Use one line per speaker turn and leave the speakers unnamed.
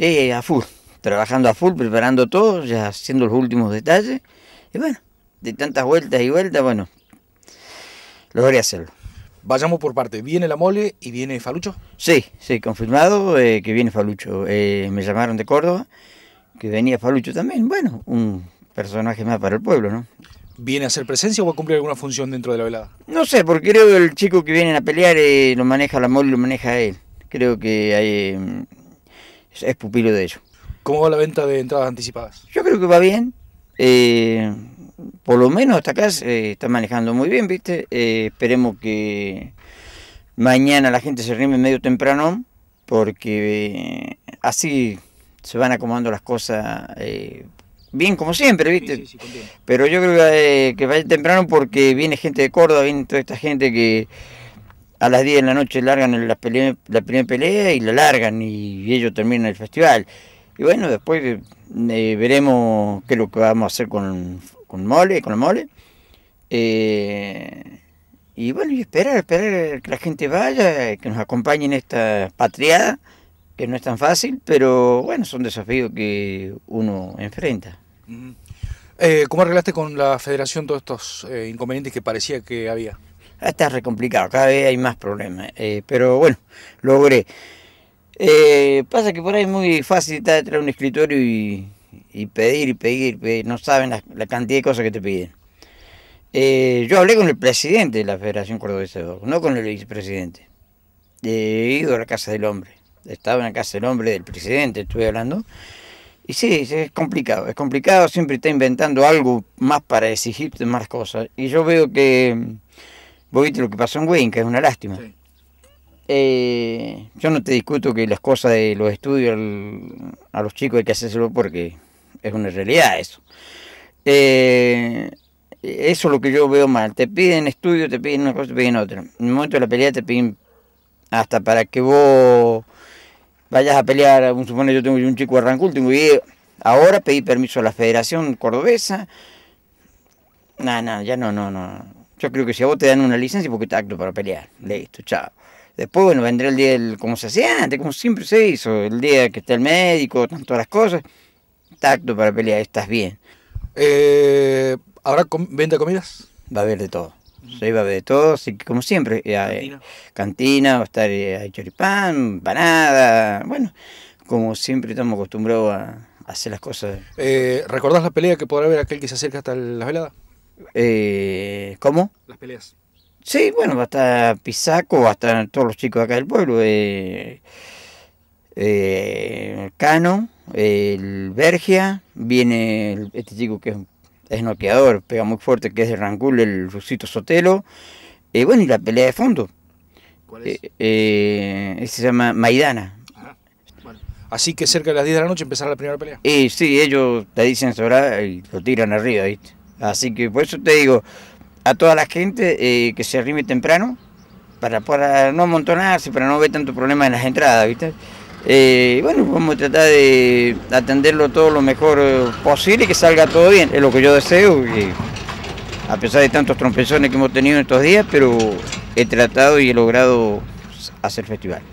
eh, a full, trabajando a full, preparando todo, ya haciendo los últimos detalles. Y bueno, de tantas vueltas y vueltas, bueno, logré hacerlo. Vayamos por parte, ¿viene la mole y viene Falucho? Sí, sí, confirmado eh, que viene Falucho. Eh, me llamaron de Córdoba, que venía Falucho también. Bueno, un personaje más para el pueblo, ¿no?
¿Viene a hacer presencia o va a cumplir alguna función dentro de la velada? No sé, porque
creo que el chico que viene a pelear eh, lo maneja la mole, lo maneja él. Creo que hay es pupilo de ellos.
¿Cómo va la venta de entradas anticipadas?
Yo creo que va bien. Eh, por lo menos hasta acá se eh, está manejando muy bien, ¿viste? Eh, esperemos que mañana la gente se rime medio temprano, porque así se van acomodando las cosas bien como siempre, ¿viste? Pero yo creo que, a ir temprano porque viene gente de Córdoba, viene toda esta gente que a las 10 de la noche largan la, primera pelea y la largan y, ellos terminan el festival. Y bueno, después eh, veremos qué es lo que vamos a hacer con, con Mole, con la Mole. Eh, y bueno, y esperar, esperar que la gente vaya, que nos acompañe en esta patriada, que no es tan fácil, pero bueno, son desafíos que uno enfrenta. Mm. Eh, ¿Cómo arreglaste
con la federación todos estos inconvenientes que parecía que había?
está re complicado, cada vez hay más problemas. Eh, pero bueno, logré. Eh, pasa que por ahí es muy fácil estar detrás de un escritorio y, pedir y pedir, No saben la, cantidad de cosas que te piden. Eh, yo hablé con el presidente de la Federación Cordobesa de no con el vicepresidente. He ido a la Casa del Hombre. Estaba en la Casa del Hombre del presidente, estuve hablando. Y sí, es complicado, es complicado, siempre está inventando algo más para exigir más cosas. Y yo veo que Vos viste lo que pasó en Wayne, que es una lástima. Eh, yo no te discuto que las cosas de los estudios a los chicos hay que hacérselo porque es una realidad eso. Eh, eso es lo que yo veo mal. Te piden estudios, te piden una cosa, te piden otra. En el momento de la pelea te piden hasta para que vos vayas a pelear. Supongo supone yo tengo un chico de Rancul, tengo video. Ahora pedí permiso a la Federación Cordobesa. No, no, ya no, no, no yo creo que si a vos te dan una licencia porque tacto acto para pelear. Listo, chao. Después, bueno, vendrá el día como se hacía antes, como siempre se hizo, el día que está el médico, todas las cosas. Tacto para pelear, estás bien. Eh, ¿Habrá venta comidas? Va a haber de todo. Sí, va a haber de todo, así que como siempre. Eh, cantina. cantina, va a estar eh, ahí choripán, panada, bueno, como siempre estamos acostumbrados a hacer las cosas.
Eh, ¿Recordás la pelea que podrá haber aquel que se acerca hasta la
velada? Eh, ¿Cómo? Las peleas. Sí, bueno, hasta Pisaco, hasta todos los chicos acá del pueblo. Eh, eh, Cano, el Bergia, viene este chico que es, noqueador, pega muy fuerte, que es de Rangul, el Rusito Sotelo. Eh, bueno, y la pelea de fondo. ¿Cuál es? Eh, se llama Maidana. Ah, Así que
cerca de las 10 de la noche empezará la primera pelea.
Y sí, ellos te dicen sobre y lo tiran arriba, ¿viste? Así que por eso te digo, a toda la gente eh, que se arrime temprano, para, para no amontonarse, para no ver tanto problema en las entradas, ¿viste? Eh, bueno, vamos a tratar de atenderlo todo lo mejor eh, posible y que salga todo bien. Es lo que yo deseo, a pesar de tantos trompezones que hemos tenido en estos días, pero he tratado y he logrado hacer festival.